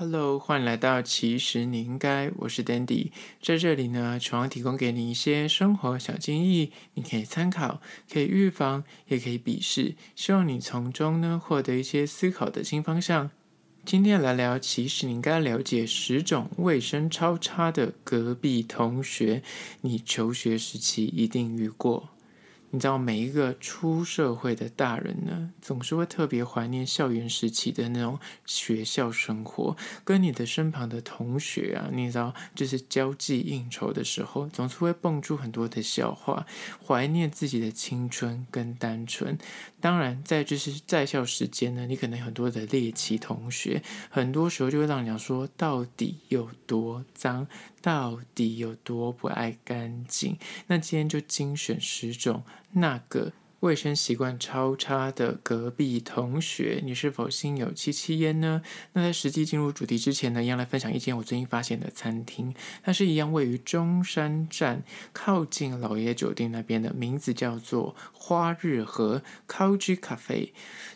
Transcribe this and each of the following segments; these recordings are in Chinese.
Hello，欢迎来到其实你应该。我是 Dandy，在这里呢，主要提供给你一些生活小建议，你可以参考，可以预防，也可以鄙视。希望你从中呢，获得一些思考的新方向。今天来聊，其实你应该了解十种卫生超差的隔壁同学，你求学时期一定遇过。你知道每一个出社会的大人呢，总是会特别怀念校园时期的那种学校生活，跟你的身旁的同学啊，你知道就是交际应酬的时候，总是会蹦出很多的笑话，怀念自己的青春跟单纯。当然，在就是在校时间呢，你可能很多的猎奇同学，很多时候就会让你说到底有多脏。到底有多不爱干净？那今天就精选十种那个。卫生习惯超差的隔壁同学，你是否心有戚戚焉呢？那在实际进入主题之前呢，一样来分享一间我最近发现的餐厅。它是一样位于中山站靠近老爷酒店那边的，名字叫做花日和 Coffee Cafe。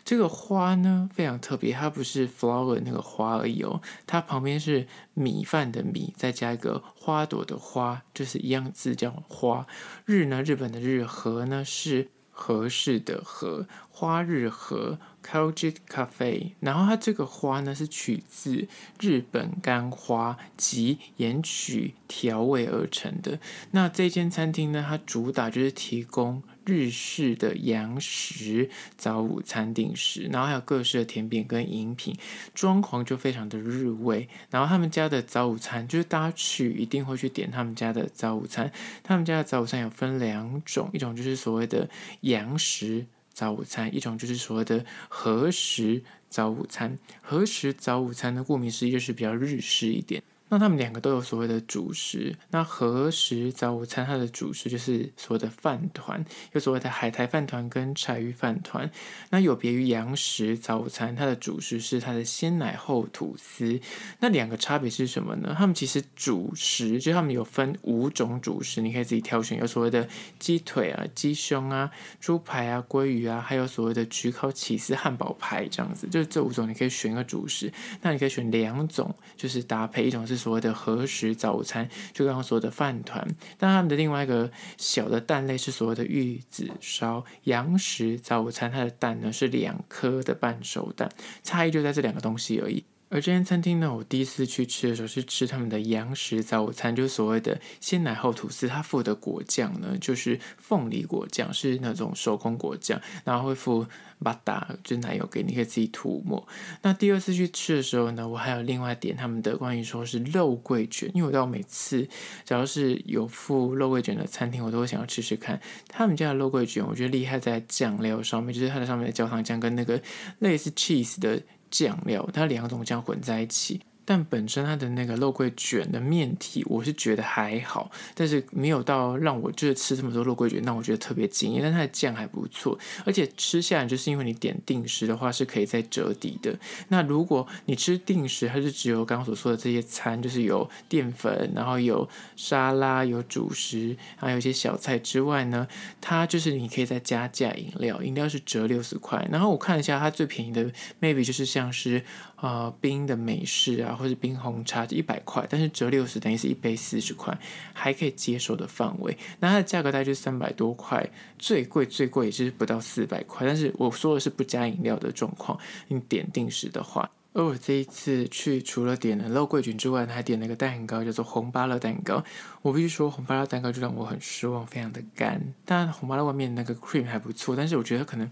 这个花呢非常特别，它不是 flower 那个花而已哦，它旁边是米饭的米，再加一个花朵的花，就是一样字叫花日呢。日本的日和呢是。合适的合，花日和。c o l j i t Cafe，然后它这个花呢是取自日本干花及盐曲调味而成的。那这间餐厅呢，它主打就是提供日式的洋食早午餐定食，然后还有各式的甜品跟饮品。装潢就非常的日味，然后他们家的早午餐就是大家去一定会去点他们家的早午餐。他们家的早午餐有分两种，一种就是所谓的洋食。早午餐一种就是所谓的何时早午餐，何时早午餐呢，顾名思义就是比较日式一点。那他们两个都有所谓的主食。那何食早午餐它的主食就是所谓的饭团，有所谓的海苔饭团跟柴鱼饭团。那有别于洋食早午餐，它的主食是它的鲜奶厚吐司。那两个差别是什么呢？他们其实主食就他们有分五种主食，你可以自己挑选，有所谓的鸡腿啊、鸡胸啊、猪排啊、鲑鱼啊，还有所谓的焗烤起司汉堡排这样子，就是这五种你可以选一个主食。那你可以选两种，就是搭配一种是。所谓的和食早餐，就刚刚说的饭团。那他们的另外一个小的蛋类是所谓的玉子烧。洋食早餐它的蛋呢是两颗的半熟蛋，差异就在这两个东西而已。而这间餐厅呢，我第一次去吃的时候是吃他们的洋食早午餐，就是所谓的鲜奶厚吐司。它附的果酱呢，就是凤梨果酱，是那种手工果酱，然后会附 b u t 就奶油给你可以自己涂抹。那第二次去吃的时候呢，我还有另外点他们的关于说是肉桂卷，因为我到每次只要是有附肉桂卷的餐厅，我都会想要吃吃看。他们家的肉桂卷我觉得厉害在酱料上面，就是它的上面的焦糖酱跟那个类似 cheese 的。酱料，它两种酱混在一起。但本身它的那个肉桂卷的面体，我是觉得还好，但是没有到让我就是吃这么多肉桂卷，那我觉得特别惊艳。但它的酱还不错，而且吃下来就是因为你点定时的话是可以再折抵的。那如果你吃定时，它是只有刚刚所说的这些餐，就是有淀粉，然后有沙拉，有主食，还有一些小菜之外呢，它就是你可以再加价饮料，饮料是折六十块。然后我看一下它最便宜的，maybe 就是像是。啊，冰的美式啊，或者冰红茶，一百块，但是折六十等于是一杯四十块，还可以接受的范围。那它的价格大概就是三百多块，最贵最贵也是不到四百块，但是我说的是不加饮料的状况。你点定时的话，而我这一次去除了点了肉桂卷之外，还点了个蛋糕，叫做红芭乐蛋糕。我必须说，红芭拉蛋糕就让我很失望，非常的干。但红芭拉外面那个 cream 还不错，但是我觉得可能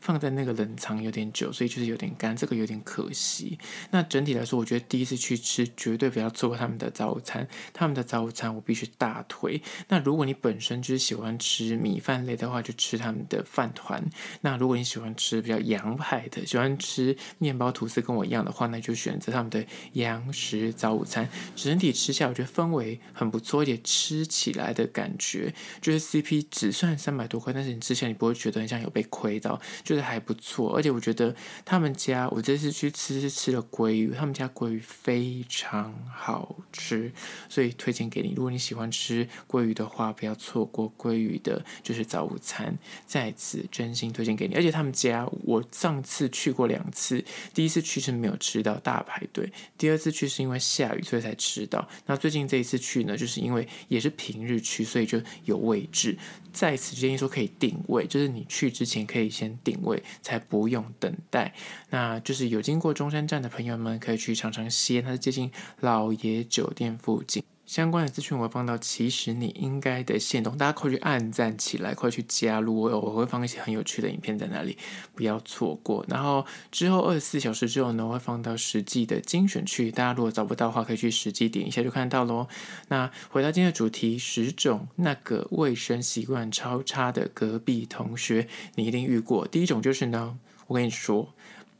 放在那个冷藏有点久，所以就是有点干，这个有点可惜。那整体来说，我觉得第一次去吃绝对不要错过他们的早餐。他们的早餐我必须大推。那如果你本身就是喜欢吃米饭类的话，就吃他们的饭团。那如果你喜欢吃比较洋派的，喜欢吃面包吐司跟我一样的话，那就选择他们的羊食早午餐。整体吃下我觉得氛围很不错一点。吃起来的感觉就是 CP 只算三百多块，但是你吃来你不会觉得很像有被亏到，就是还不错。而且我觉得他们家我这次去吃是吃了鲑鱼，他们家鲑鱼非常好吃，所以推荐给你。如果你喜欢吃鲑鱼的话，不要错过鲑鱼的就是早午餐，再次真心推荐给你。而且他们家我上次去过两次，第一次去是没有吃到大排队，第二次去是因为下雨所以才吃到。那最近这一次去呢，就是因为也是平日区，所以就有位置。在此建议说，可以定位，就是你去之前可以先定位，才不用等待。那就是有经过中山站的朋友们，可以去尝尝鲜，它是接近老爷酒店附近。相关的资讯我会放到《其实你应该的线动》，大家快去按赞起来，快去加入我，我会放一些很有趣的影片在那里，不要错过。然后之后二十四小时之后呢，我会放到实际的精选区，大家如果找不到的话，可以去实际点一下就看到喽。那回到今天的主题，十种那个卫生习惯超差的隔壁同学，你一定遇过。第一种就是呢，我跟你说。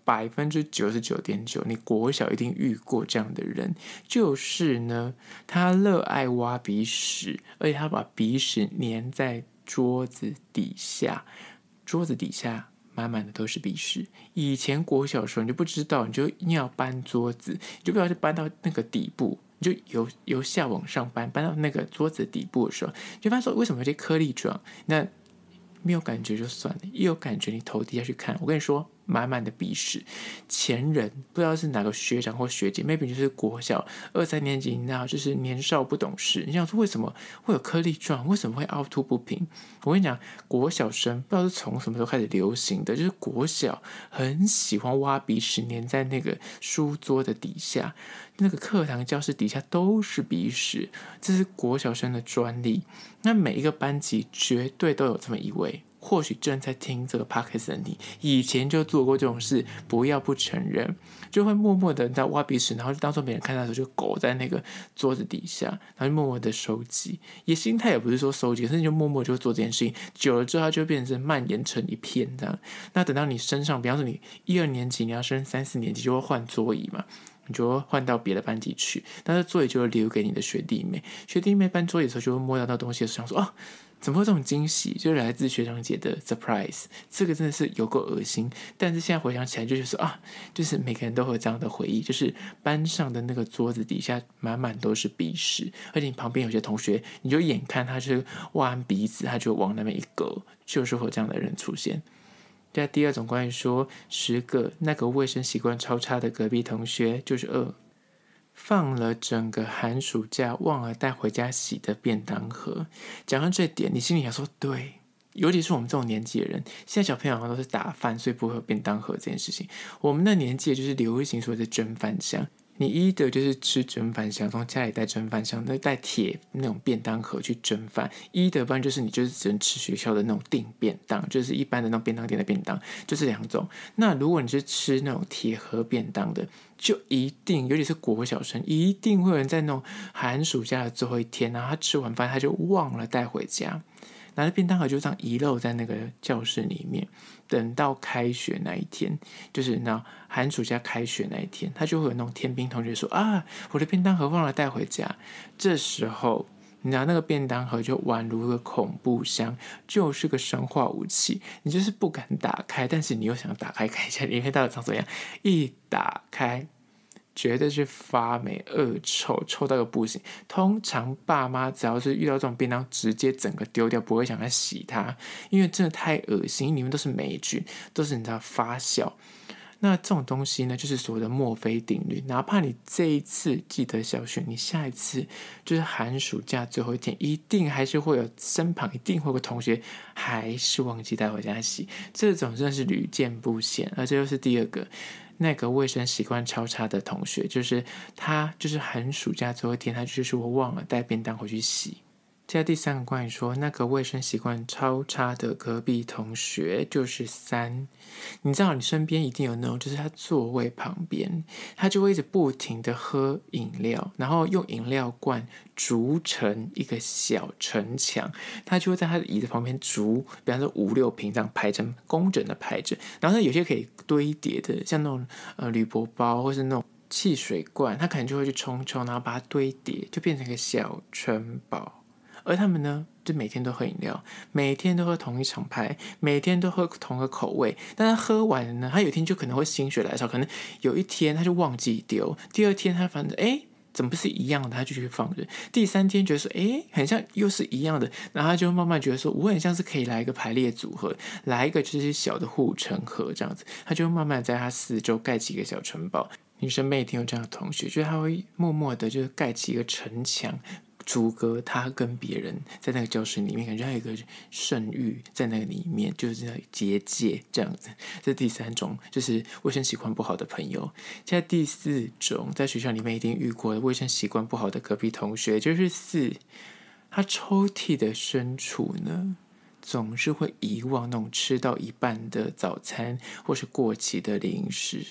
百分之九十九点九，你国小一定遇过这样的人，就是呢，他热爱挖鼻屎，而且他把鼻屎粘在桌子底下，桌子底下满满的都是鼻屎。以前国小的时候，你就不知道，你就硬要搬桌子，你就不知道搬到那个底部，就由由下往上搬，搬到那个桌子底部的时候，就发现说为什么些颗粒状？那没有感觉就算了，一有感觉，你头低下去看，我跟你说。满满的鼻屎，前人不知道是哪个学长或学姐，maybe 就是国小二三年级，你知道就是年少不懂事。你想说为什么会有颗粒状？为什么会凹凸不平？我跟你讲，国小生不知道是从什么时候开始流行的，就是国小很喜欢挖鼻屎，粘在那个书桌的底下，那个课堂教室底下都是鼻屎，这是国小生的专利。那每一个班级绝对都有这么一位。或许正在听这个 p o d c t 的你，以前就做过这种事，不要不承认，就会默默的在挖鼻屎，然后就当做别人看到的时候就狗在那个桌子底下，然后默默的收集。也心态也不是说收集，可是你就默默就做这件事情，久了之后它就变成蔓延成一片这样。那等到你身上，比方说你一二年级，你要升三四年级，就会换桌椅嘛，你就换到别的班级去，但是座椅就会留给你的学弟妹，学弟妹搬桌椅的时候就会摸到那东西的时候，想说哦，怎么会这种惊喜，就来自学长姐的 surprise？这个真的是有够恶心。但是现在回想起来，就是说啊，就是每个人都会有这样的回忆，就是班上的那个桌子底下满满都是鼻屎，而且你旁边有些同学，你就眼看他就挖鼻子，他就往那边一勾，就是会有这样的人出现。在第二种关于说十个那个卫生习惯超差的隔壁同学，就是二。放了整个寒暑假忘了带回家洗的便当盒，讲到这点，你心里想说对，尤其是我们这种年纪的人，现在小朋友好像都是打饭，所以不会有便当盒这件事情。我们那年纪就是流行所谓的蒸饭箱。你一的就是吃蒸饭箱，从家里带蒸饭箱，那带铁那种便当盒去蒸饭；一的不然就是你就是只能吃学校的那种订便当，就是一般的那种便当店的便当，就是两种。那如果你是吃那种铁盒便当的，就一定，尤其是国小生，一定会有人在那种寒暑假的最后一天然后他吃完饭他就忘了带回家。拿着便当盒就这样遗漏在那个教室里面，等到开学那一天，就是那寒暑假开学那一天，他就会有那种天兵同学说：“啊，我的便当盒忘了带回家。”这时候，拿那个便当盒就宛如个恐怖箱，就是个生化武器，你就是不敢打开，但是你又想打开看一下里面到底长怎样，一打开。绝对是发霉、恶臭，臭到个不行。通常爸妈只要是遇到这种便当，直接整个丢掉，不会想要洗它，因为真的太恶心，里面都是霉菌，都是你知道发酵。那这种东西呢，就是所谓的墨菲定律。哪怕你这一次记得小心，你下一次就是寒暑假最后一天，一定还是会有身旁一定会有个同学还是忘记带回家洗，这种真的是屡见不鲜。而这又是第二个。那个卫生习惯超差的同学，就是他，就是寒暑假最后一天，他就是我忘了带便当回去洗。接下第三个关于说，那个卫生习惯超差的隔壁同学就是三，你知道，你身边一定有那种，就是他座位旁边，他就会一直不停的喝饮料，然后用饮料罐逐成一个小城墙，他就会在他的椅子旁边逐，比方说五六瓶这样排成工整的排着。然后有些可以堆叠的，像那种呃铝箔包或是那种汽水罐，他可能就会去冲冲，然后把它堆叠，就变成一个小城堡。而他们呢，就每天都喝饮料，每天都喝同一厂牌，每天都喝同一个口味。但他喝完呢，他有一天就可能会心血来潮，可能有一天他就忘记丢，第二天他反正哎，怎么不是一样的，他就去放着。第三天觉得说，哎，很像又是一样的，然后他就慢慢觉得说，我很像是可以来一个排列组合，来一个这些小的护城河这样子，他就慢慢在他四周盖起一个小城堡。女生每天有这样的同学，就是他会默默的，就是盖起一个城墙。阻隔他跟别人在那个教室里面，感觉还有一个圣域在那个里面，就是那结界这样子。这第三种就是卫生习惯不好的朋友。现在第四种，在学校里面一定遇过的卫生习惯不好的隔壁同学，就是四他抽屉的深处呢。总是会遗忘那种吃到一半的早餐或是过期的零食。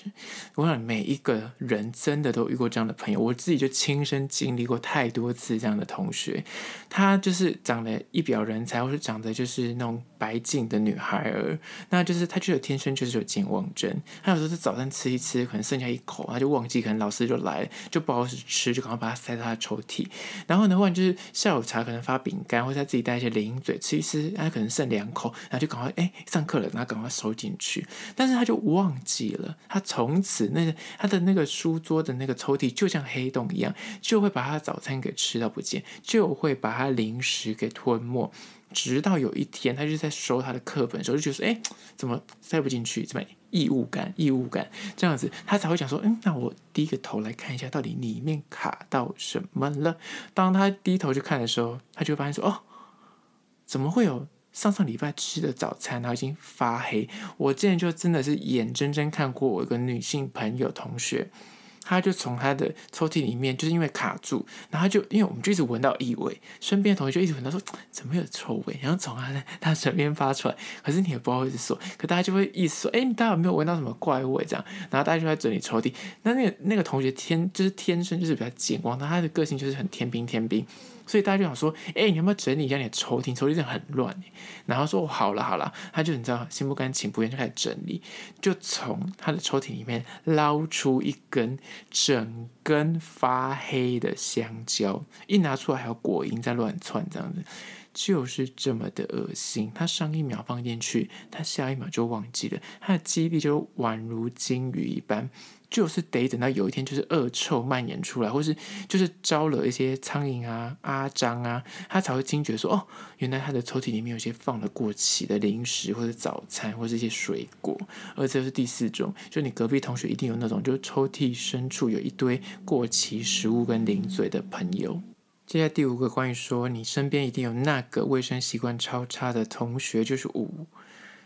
我想每一个人真的都遇过这样的朋友，我自己就亲身经历过太多次这样的同学。她就是长得一表人才，或是长得就是那种白净的女孩儿，那就是她就有天生就是有健忘症。她有时候是早餐吃一吃，可能剩下一口她就忘记，可能老师就来了就不好使吃，就赶快把它塞到她抽屉。然后呢，或者就是下午茶可能发饼干，或者她自己带一些零嘴吃一吃，她可能。剩两口，然后就赶快哎，上课了，然后赶快收进去。但是他就忘记了，他从此那个他的那个书桌的那个抽屉就像黑洞一样，就会把他早餐给吃到不见，就会把他零食给吞没。直到有一天，他就在收他的课本的时候，就觉得哎，怎么塞不进去？怎么异物感？异物感这样子，他才会想说，嗯，那我低个头来看一下，到底里面卡到什么了。当他低头去看的时候，他就发现说，哦，怎么会有？上上礼拜吃的早餐，然后已经发黑。我之前就真的是眼睁睁看过，我一个女性朋友同学，她就从她的抽屉里面，就是因为卡住，然后就因为我们就一直闻到异味，身边的同学就一直闻到说怎么有臭味，然后从她她身边发出来。可是你也不知道是说，可大家就会意思说，哎，大家有没有闻到什么怪味这样？然后大家就在整理抽屉。那那个那个同学天就是天生就是比较健光，那她的个性就是很天兵天兵。所以大家就想说，哎，你有没有整理一下你的抽屉？抽屉真的很乱。然后说，好了好了，他就你知道，心不甘情不愿就开始整理，就从他的抽屉里面捞出一根整根发黑的香蕉，一拿出来还有果蝇在乱窜，这样子，就是这么的恶心。他上一秒放进去，他下一秒就忘记了，他的记忆力就宛如金鱼一般。就是得等到有一天，就是恶臭蔓延出来，或是就是招惹一些苍蝇啊、阿张啊，他才会惊觉说，哦，原来他的抽屉里面有些放了过期的零食，或者早餐，或是一些水果。而这是第四种，就你隔壁同学一定有那种，就抽屉深处有一堆过期食物跟零嘴的朋友。接下来第五个，关于说你身边一定有那个卫生习惯超差的同学，就是五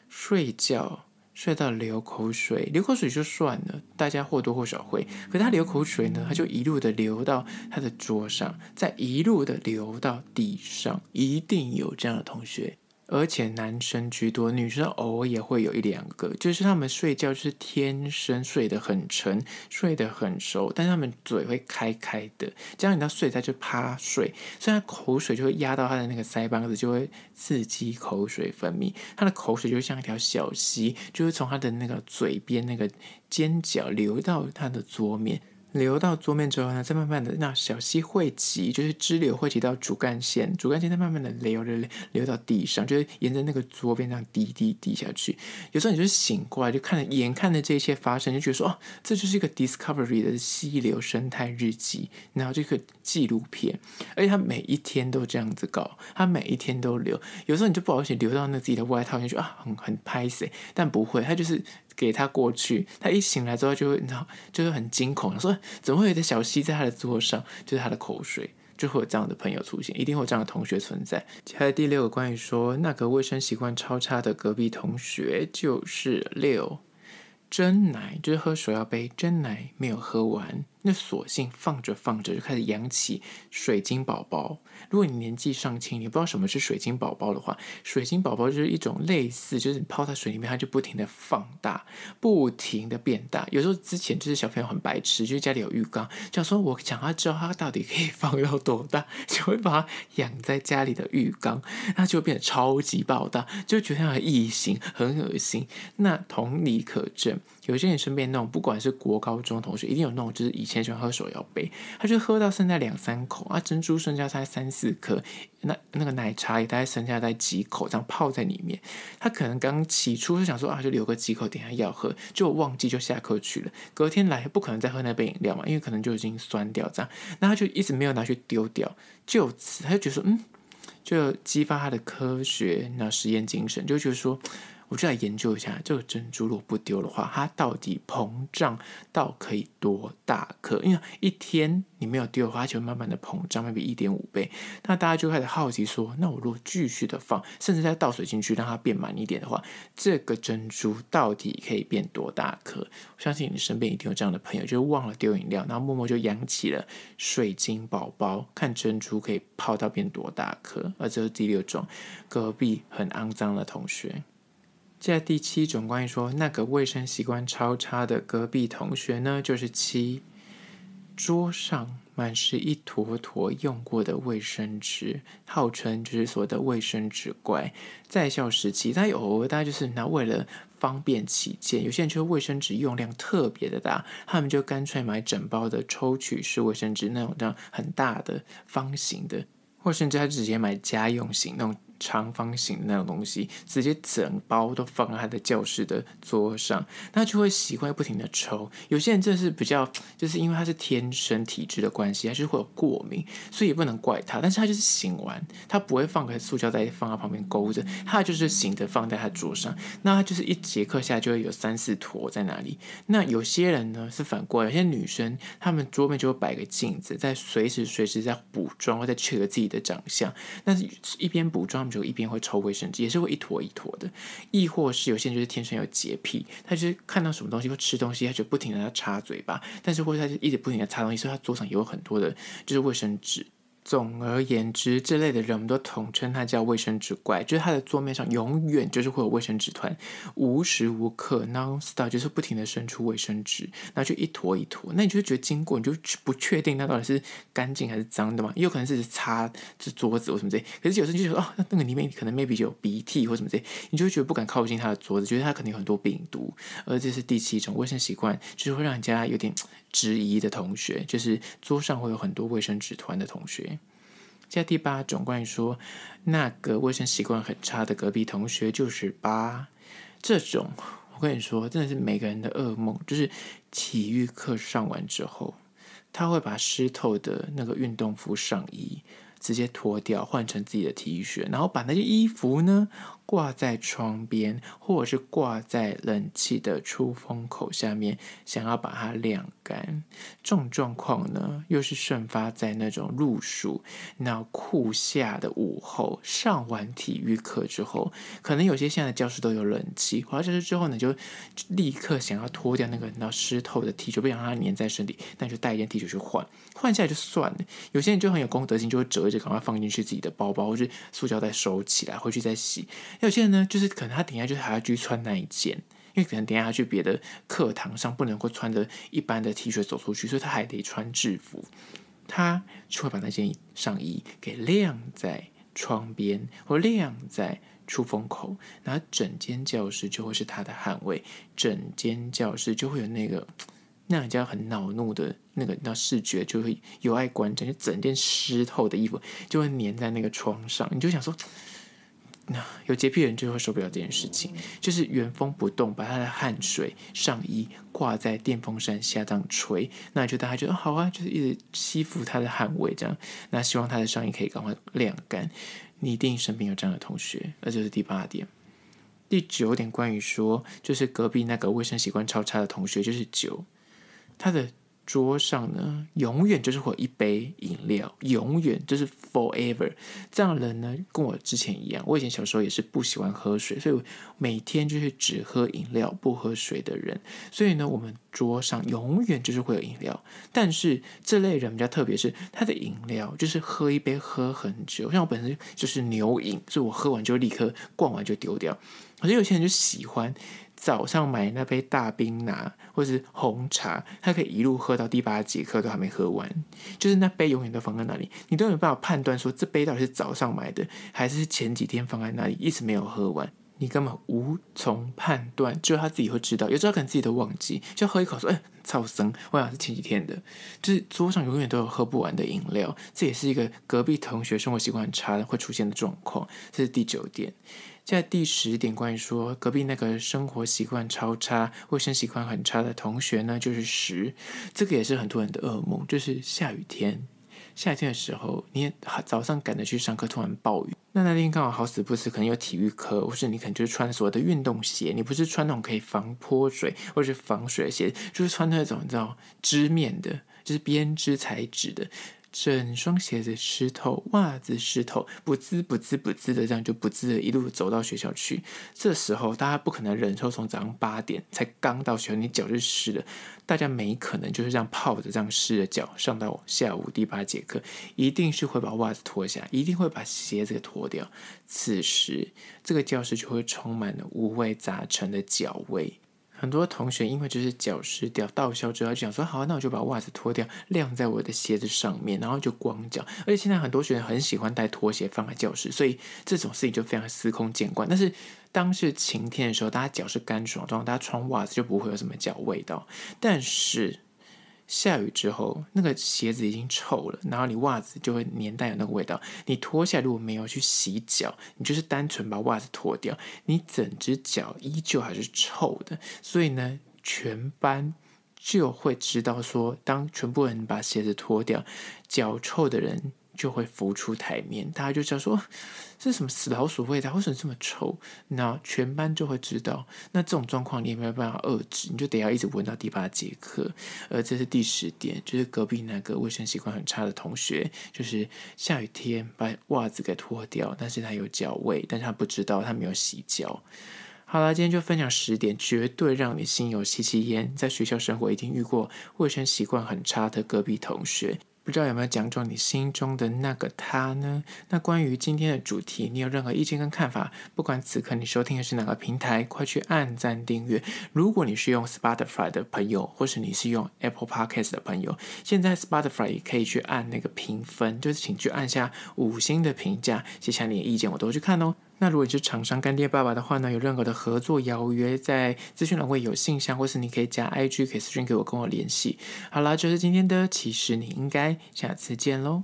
睡觉。睡到流口水，流口水就算了，大家或多或少会。可他流口水呢，他就一路的流到他的桌上，再一路的流到地上，一定有这样的同学。而且男生居多，女生偶尔也会有一两个。就是他们睡觉是天生睡得很沉、睡得很熟，但是他们嘴会开开的，这样你到睡他就趴睡，所以他口水就会压到他的那个腮帮子，就会刺激口水分泌。他的口水就像一条小溪，就是从他的那个嘴边那个尖角流到他的桌面。流到桌面之后呢，再慢慢的那小溪汇集，就是支流汇集到主干线，主干线再慢慢的流流流流到地上，就是沿着那个桌面这样滴滴滴下去。有时候你就是醒过来，就看了眼，看着这一切发生，就觉得说哦，这就是一个 discovery 的溪流生态日记，然后这个纪录片，而且他每一天都这样子搞，他每一天都流。有时候你就不好意思流到那自己的外套，你就啊，很很拍谁，但不会，他就是。给他过去，他一醒来之后就会，你知道，就会很惊恐。说怎么会有的小溪在他的桌上，就是他的口水，就会有这样的朋友出现，一定会有这样的同学存在。他的第六个关于说那个卫生习惯超差的隔壁同学，就是六，真奶就是喝水要杯真奶没有喝完。那索性放着放着就开始养起水晶宝宝。如果你年纪尚轻，你不知道什么是水晶宝宝的话，水晶宝宝就是一种类似，就是你泡在水里面，它就不停的放大，不停的变大。有时候之前就是小朋友很白痴，就是家里有浴缸，想说我想要知道它到底可以放到多大，就会把它养在家里的浴缸，那就变得超级爆大，就觉得很异形，很恶心。那同理可证。有些人身边那种，不管是国高中同学，一定有那种，就是以前喜欢喝手摇杯，他就喝到剩下两三口啊，珍珠剩下才三四颗，那那个奶茶也大概剩下在几口，这样泡在里面，他可能刚起初就想说啊，就留个几口，等下要喝，就忘记就下课去了，隔天来不可能再喝那杯饮料嘛，因为可能就已经酸掉这样，那他就一直没有拿去丢掉，就此他就觉得说，嗯，就激发他的科学那实验精神，就觉得说。我就来研究一下这个珍珠，如果不丢的话，它到底膨胀到可以多大颗？因为一天你没有丢，它就慢慢的膨胀，maybe 一点五倍。那大家就开始好奇说：，那我如果继续的放，甚至再倒水进去让它变满一点的话，这个珍珠到底可以变多大颗？我相信你身边一定有这样的朋友，就忘了丢饮料，然后默默就养起了水晶宝宝，看珍珠可以泡到变多大颗。而这是第六种，隔壁很肮脏的同学。接下来第七种关于说，那个卫生习惯超差的隔壁同学呢，就是七桌上满是一坨坨用过的卫生纸，号称就是所谓的卫生纸怪。在校时期，他有大家就是那为了方便起见，有些人就卫生纸用量特别的大，他们就干脆买整包的抽取式卫生纸那种这样很大的方形的，或甚至他直接买家用型那种。长方形那种东西，直接整包都放在他的教室的桌上，他就会习惯不停的抽。有些人这是比较，就是因为他是天生体质的关系，他就会有过敏，所以也不能怪他。但是他就是醒完，他不会放个塑胶袋放在旁边勾着，他就是醒着放在他桌上。那他就是一节课下就会有三四坨在那里。那有些人呢是反过来，有些女生她们桌面就会摆个镜子，在随时随时在补妆或在 check 自己的长相，那是一边补妆。就一边会抽卫生纸，也是会一坨一坨的，亦或是有些人就是天生有洁癖，他就是看到什么东西或吃东西，他就不停的在擦嘴巴，但是或者他就一直不停的擦东西，所以他桌上也有很多的就是卫生纸。总而言之，这类的人我们都统称它叫卫生纸怪，就是他的桌面上永远就是会有卫生纸团，无时无刻 non stop 就是不停的伸出卫生纸，然就一坨一坨，那你就觉得经过你就不确定那到底是干净还是脏的嘛，也有可能是擦这桌子或什么类，可是有时候你就得哦，那个里面可能 maybe 有鼻涕或什么类，你就觉得不敢靠近他的桌子，觉得他肯定很多病毒。而这是第七种卫生习惯，就是会让人家有点。质疑的同学，就是桌上会有很多卫生纸团的同学。现在第八，关于说那个卫生习惯很差的隔壁同学，就是把这种，我跟你说，真的是每个人的噩梦，就是体育课上完之后，他会把湿透的那个运动服上衣直接脱掉，换成自己的 T 恤，然后把那些衣服呢。挂在窗边，或者是挂在冷气的出风口下面，想要把它晾干。这种状况呢，又是顺发在那种入暑、那酷夏的午后，上完体育课之后，可能有些现在教室都有冷气，回来教室之后呢，就立刻想要脱掉那个那湿透的 T 恤，不想让它黏在身体，那就带一件 T 恤去换，换下来就算了。有些人就很有功德心，就会折一折，赶快放进去自己的包包，或是塑胶袋收起来，回去再洗。有些人呢，就是可能他等下就是还要去穿那一件，因为可能等下去别的课堂上不能够穿着一般的 T 恤走出去，所以他还得穿制服。他就会把那件上衣给晾在窗边，或晾在出风口，那整间教室就会是他的捍卫，整间教室就会有那个让人家很恼怒的那个那视觉，就会有碍观瞻，就整件湿透的衣服就会粘在那个窗上，你就想说。那有洁癖人就会受不了这件事情，就是原封不动把他的汗水上衣挂在电风扇下这样吹，那就大家觉得好啊，就是一直吸附他的汗味这样，那希望他的上衣可以赶快晾干。你一定身边有这样的同学，那就是第八点。第九点关于说，就是隔壁那个卫生习惯超差的同学，就是九，他的。桌上呢，永远就是会一杯饮料，永远就是 forever 这样人呢，跟我之前一样，我以前小时候也是不喜欢喝水，所以每天就是只喝饮料不喝水的人。所以呢，我们桌上永远就是会有饮料，但是这类人比较特别是他的饮料就是喝一杯喝很久，像我本身就是牛饮，所以我喝完就立刻灌完就丢掉。好像有些人就喜欢早上买那杯大冰拿或者是红茶，他可以一路喝到第八节课都还没喝完，就是那杯永远都放在那里，你都没有办法判断说这杯到底是早上买的还是前几天放在那里一直没有喝完，你根本无从判断，只有他自己会知道，有时候可能自己都忘记，就喝一口说：“哎，超生，我想是前几天的。”就是桌上永远都有喝不完的饮料，这也是一个隔壁同学生活习惯很差会出现的状况。这是第九点。在第十点，关于说隔壁那个生活习惯超差、卫生习惯很差的同学呢，就是十。这个也是很多人的噩梦，就是下雨天、夏天的时候，你早上赶着去上课，突然暴雨。那那天刚好好死不死，可能有体育课，或是你可能就是穿所有的运动鞋，你不是穿那种可以防泼水或者是防水的鞋，就是穿那种你知道织面的，就是编织材质的。整双鞋子湿透，袜子湿透，不滋不滋不滋的，这样就不滋的，一路走到学校去。这时候大家不可能忍受从早上八点才刚到学校，你脚就湿了，大家没可能就是这样泡着、这样湿的脚上到下午第八节课，一定是会把袜子脱下，一定会把鞋子脱掉。此时，这个教室就会充满了五味杂陈的脚味。很多同学因为就是脚湿掉，到校之后就讲说好，那我就把袜子脱掉晾在我的鞋子上面，然后就光脚。而且现在很多学生很喜欢带拖鞋放在教室，所以这种事情就非常司空见惯。但是当是晴天的时候，大家脚是干爽状，大家穿袜子就不会有什么脚味道。但是。下雨之后，那个鞋子已经臭了，然后你袜子就会粘带有那个味道。你脱下来如果没有去洗脚，你就是单纯把袜子脱掉，你整只脚依旧还是臭的。所以呢，全班就会知道说，当全部人把鞋子脱掉，脚臭的人。就会浮出台面，大家就知道说是什么死老鼠味道，为什么这么臭？那全班就会知道。那这种状况你也没有办法遏制，你就得要一直闻到第八节课。而这是第十点，就是隔壁那个卫生习惯很差的同学，就是下雨天把袜子给脱掉，但是他有脚味，但是他不知道他没有洗脚。好啦，今天就分享十点，绝对让你心有戚戚焉。在学校生活一定遇过卫生习惯很差的隔壁同学。不知道有没有讲中你心中的那个他呢？那关于今天的主题，你有任何意见跟看法？不管此刻你收听的是哪个平台，快去按赞订阅。如果你是用 Spotify 的朋友，或是你是用 Apple Podcast 的朋友，现在 Spotify 也可以去按那个评分，就是请去按下五星的评价，写下你的意见，我都去看哦。那如果你是厂商干爹爸爸的话呢，有任何的合作邀约，在资讯栏会有信箱，或是你可以加 IG，可以私讯给我，跟我联系。好啦，就是今天的，其实你应该下次见喽。